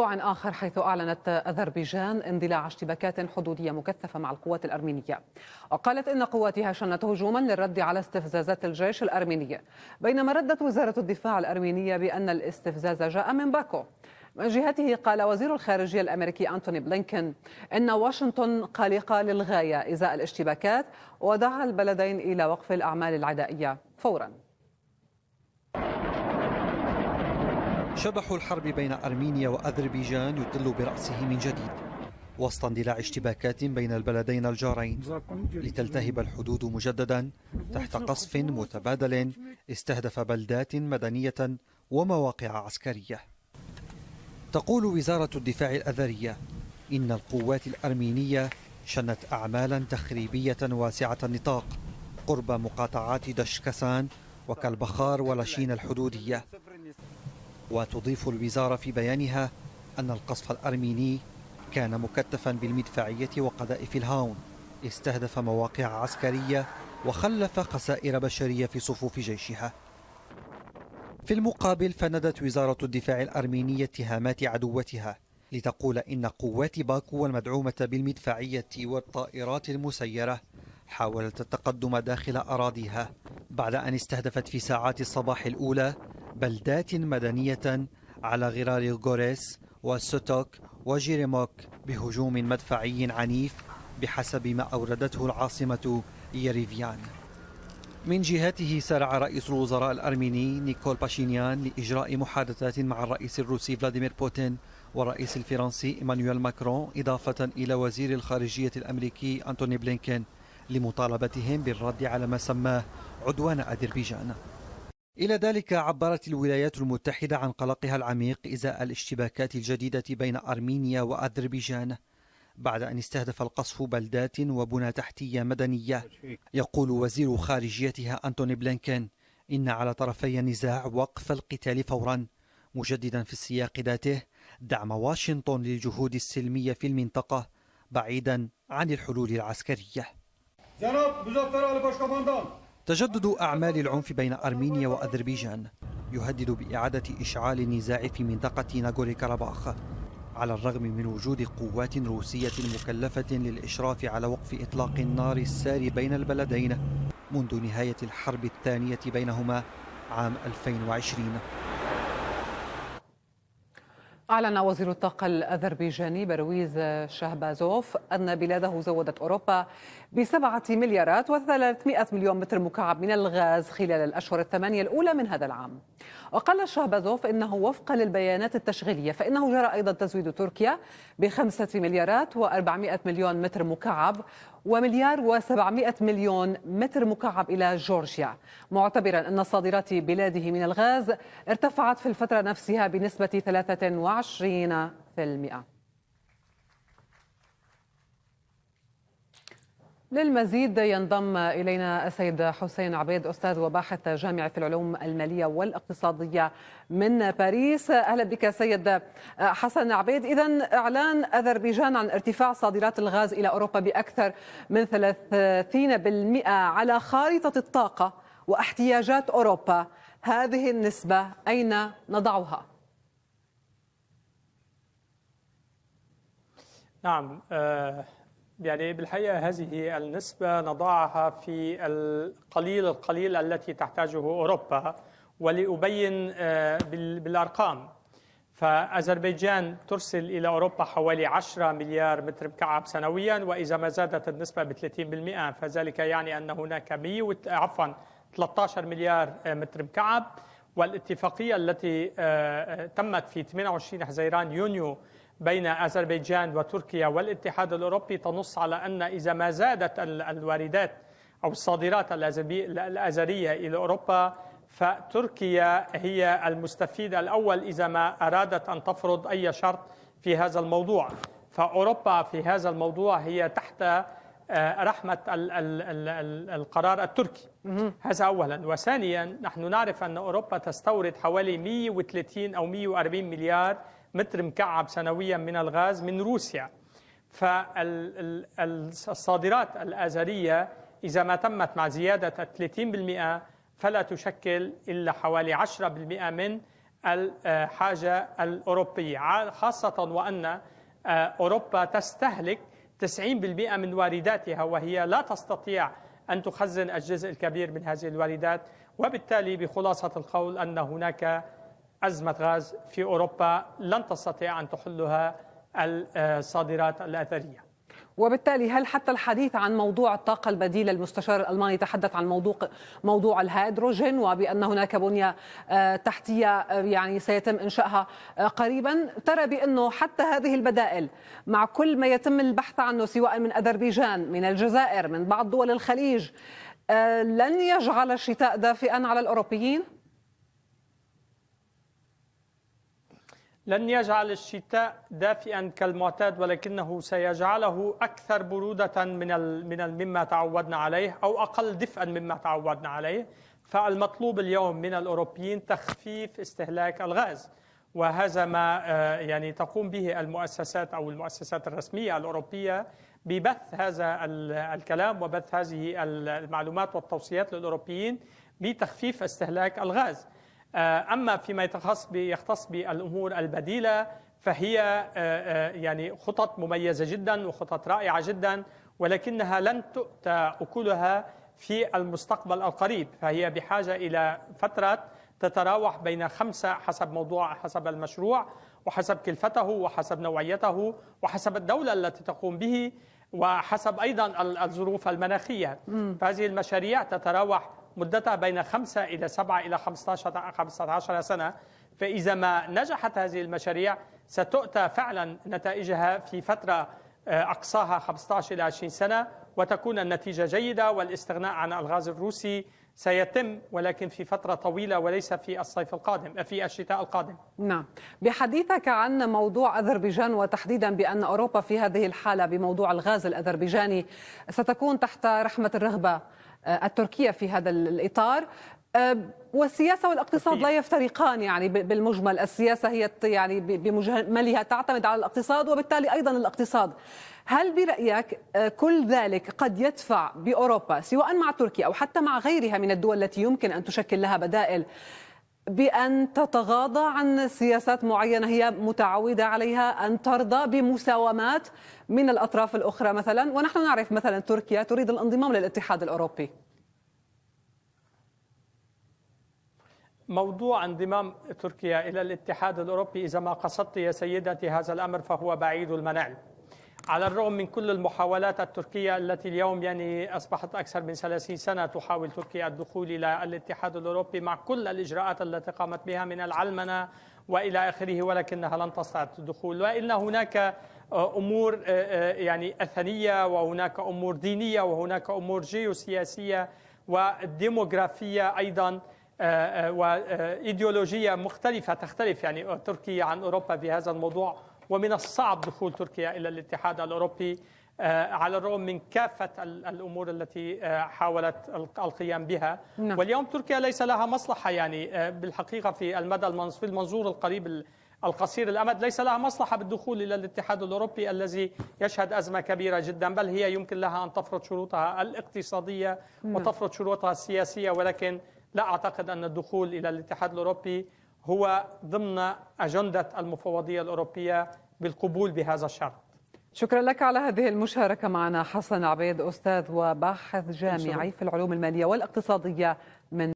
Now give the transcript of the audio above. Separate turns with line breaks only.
موضوع آخر حيث أعلنت أذربيجان اندلاع اشتباكات حدودية مكثفة مع القوات الأرمينية وقالت إن قواتها شنت هجوما للرد على استفزازات الجيش الأرميني بينما ردت وزارة الدفاع الأرمينية بأن الاستفزاز جاء من باكو من جهته قال وزير الخارجية الأمريكي أنتوني بلينكن إن واشنطن قلقة للغاية إزاء الاشتباكات ودعا البلدين إلى وقف الأعمال العدائية فوراً
شبح الحرب بين أرمينيا وأذربيجان يطل برأسه من جديد وسط اندلاع اشتباكات بين البلدين الجارين لتلتهب الحدود مجددا تحت قصف متبادل استهدف بلدات مدنية ومواقع عسكرية تقول وزارة الدفاع الأذرية إن القوات الأرمينية شنت أعمالا تخريبية واسعة النطاق قرب مقاطعات دشكسان وكالبخار ولشين الحدودية وتضيف الوزارة في بيانها أن القصف الأرميني كان مكتفا بالمدفعية وقذائف الهاون استهدف مواقع عسكرية وخلف خسائر بشرية في صفوف جيشها في المقابل فندت وزارة الدفاع الأرمينية اتهامات عدوتها لتقول إن قوات باكو المدعومة بالمدفعية والطائرات المسيرة حاولت التقدم داخل أراضيها بعد أن استهدفت في ساعات الصباح الأولى بلدات مدنية على غرار غوريس وستوك وجيريموك بهجوم مدفعي عنيف بحسب ما أوردته العاصمة يريفيان من جهته سارع رئيس الوزراء الأرميني نيكول باشينيان لإجراء محادثات مع الرئيس الروسي فلاديمير بوتين والرئيس الفرنسي إيمانويل ماكرون إضافة إلى وزير الخارجية الأمريكي أنتوني بلينكين لمطالبتهم بالرد على ما سماه عدوان أذربيجان إلى ذلك عبرت الولايات المتحدة عن قلقها العميق إزاء الاشتباكات الجديدة بين أرمينيا وأذربيجان بعد أن استهدف القصف بلدات وبنى تحتية مدنية يقول وزير خارجيتها أنتوني بلينكين إن على طرفي النزاع وقف القتال فورا مجددا في السياق ذاته دعم واشنطن للجهود السلمية في المنطقة بعيدا عن الحلول العسكرية تجدد أعمال العنف بين أرمينيا وأذربيجان يهدد بإعادة إشعال النزاع في منطقة ناغوري كاراباخ على الرغم من وجود قوات روسية مكلفة للإشراف على وقف إطلاق النار الساري بين البلدين منذ نهاية الحرب الثانية بينهما عام 2020
أعلن وزير الطاقة الأذربيجاني برويز شهبازوف أن بلاده زودت أوروبا بسبعة مليارات و300 مليون متر مكعب من الغاز خلال الأشهر الثمانية الأولى من هذا العام وقال شهبازوف إنه وفقا للبيانات التشغيلية فإنه جرى أيضا تزويد تركيا بخمسة مليارات و400 مليون متر مكعب ومليار و700 مليون متر مكعب إلى جورجيا معتبرا أن صادرات بلاده من الغاز ارتفعت في الفترة نفسها بنسبة 23% للمزيد ينضم إلينا السيد حسين عبيد أستاذ وباحث جامعة في العلوم المالية والاقتصادية من باريس أهلا بك سيد حسن عبيد إذا إعلان أذربيجان عن ارتفاع صادرات الغاز إلى أوروبا بأكثر من 30% على خارطة الطاقة واحتياجات أوروبا هذه النسبة أين نضعها؟
نعم آه، يعني بالحقيقة هذه النسبة نضعها في القليل القليل التي تحتاجه أوروبا ولأبين آه، بالأرقام فأذربيجان ترسل إلى أوروبا حوالي 10 مليار متر مكعب سنويا وإذا ما زادت النسبة ب 30% فذلك يعني أن هناك 100 عفوا 13 مليار آه، متر مكعب والاتفاقية التي آه، تمت في 28 حزيران يونيو بين أذربيجان وتركيا والاتحاد الأوروبي تنص على أن إذا ما زادت الواردات أو الصادرات الأزرية إلى أوروبا فتركيا هي المستفيد الأول إذا ما أرادت أن تفرض أي شرط في هذا الموضوع فأوروبا في هذا الموضوع هي تحت آه، رحمة القرار التركي هذا أولا وثانيا نحن نعرف أن أوروبا تستورد حوالي 130 أو 140 مليار متر مكعب سنويا من الغاز من روسيا فالصادرات الآزرية إذا ما تمت مع زيادة 30% فلا تشكل إلا حوالي 10% من الحاجة الأوروبية خاصة وأن أوروبا تستهلك 90% من وارداتها وهي لا تستطيع أن تخزن الجزء الكبير من هذه الواردات وبالتالي بخلاصة القول أن هناك أزمة غاز في أوروبا لن تستطيع أن تحلها الصادرات الأثرية
وبالتالي هل حتى الحديث عن موضوع الطاقة البديلة المستشار الألماني تحدث عن موضوع موضوع الهيدروجين وبأن هناك بنية آه، تحتية آه، يعني سيتم إنشائها آه، قريبا ترى بأنه حتى هذه البدائل مع كل ما يتم البحث عنه سواء من أذربيجان من الجزائر من بعض دول الخليج لن يجعل الشتاء دافئا على الأوروبيين؟
لن يجعل الشتاء دافئا كالمعتاد ولكنه سيجعله أكثر برودة من من مما تعودنا عليه أو أقل دفئا مما تعودنا عليه فالمطلوب اليوم من الأوروبيين تخفيف استهلاك الغاز وهذا ما آه، يعني تقوم به المؤسسات أو المؤسسات الرسمية الأوروبية ببث هذا الكلام وبث هذه المعلومات والتوصيات للأوروبيين بتخفيف استهلاك الغاز آه، أما فيما يتخص يختص بالأمور البديلة فهي آه، آه، يعني خطط مميزة جدا وخطط رائعة جدا ولكنها لن تؤتى أكلها في المستقبل القريب فهي بحاجة إلى فترة تتراوح بين خمسة حسب موضوع حسب المشروع وحسب كلفته وحسب نوعيته وحسب الدولة التي تقوم به وحسب أيضا الظروف المناخية فهذه المشاريع تتراوح مدتها بين 5 إلى 7 إلى 15 15 سنة فإذا ما نجحت هذه المشاريع ستؤتى فعلا نتائجها في فترة آه، أقصاها 15 إلى 20 سنة وتكون النتيجة جيدة والاستغناء عن الغاز الروسي سيتم ولكن في فترة طويلة وليس في الصيف القادم في الشتاء القادم
نعم بحديثك عن موضوع أذربيجان وتحديدا بأن أوروبا في هذه الحالة بموضوع الغاز الأذربيجاني ستكون تحت رحمة الرغبة آه، التركية في هذا الإطار آه، والسياسة والاقتصاد لا يفترقان يعني بالمجمل السياسة هي يعني بمجملها تعتمد على الاقتصاد وبالتالي أيضا الاقتصاد هل برأيك آه، كل ذلك قد يدفع بأوروبا سواء مع تركيا أو حتى مع غيرها من الدول التي يمكن أن تشكل لها بدائل بأن تتغاضى عن سياسات معينة هي متعودة عليها أن ترضى بمساومات من الأطراف الأخرى مثلا ونحن نعرف مثلا تركيا تريد الانضمام للاتحاد الأوروبي
موضوع انضمام تركيا إلى الاتحاد الأوروبي إذا ما قصدت يا سيدتي هذا الأمر فهو بعيد المنال على الرغم من كل المحاولات التركية التي اليوم يعني أصبحت أكثر من 30 سنة تحاول تركيا الدخول إلى الاتحاد الأوروبي مع كل الإجراءات التي قامت بها من العلمنة والى اخره ولكنها لن تستطع الدخول وان هناك امور آه، آه، يعني اثنيه وهناك امور دينيه وهناك امور جيوسياسيه وديموغرافيه ايضا آه، وايديولوجيه مختلفه تختلف يعني تركيا عن اوروبا في هذا الموضوع ومن الصعب دخول تركيا إلى الاتحاد الأوروبي آه، على الرغم من كافة الأمور التي آه، حاولت القيام بها نعم. واليوم تركيا ليس لها مصلحة يعني آه، بالحقيقة في المدى في المنظور القريب القصير الأمد ليس لها مصلحة بالدخول إلى الاتحاد الأوروبي الذي يشهد أزمة كبيرة جدا بل هي يمكن لها أن تفرض شروطها الاقتصادية نعم. وتفرض شروطها السياسية ولكن لا أعتقد أن الدخول إلى الاتحاد الأوروبي هو ضمن أجندة المفوضية الأوروبية بالقبول بهذا الشرط
شكرا لك على هذه المشاركة معنا حسن عبيد أستاذ وباحث جامعي في العلوم المالية والاقتصادية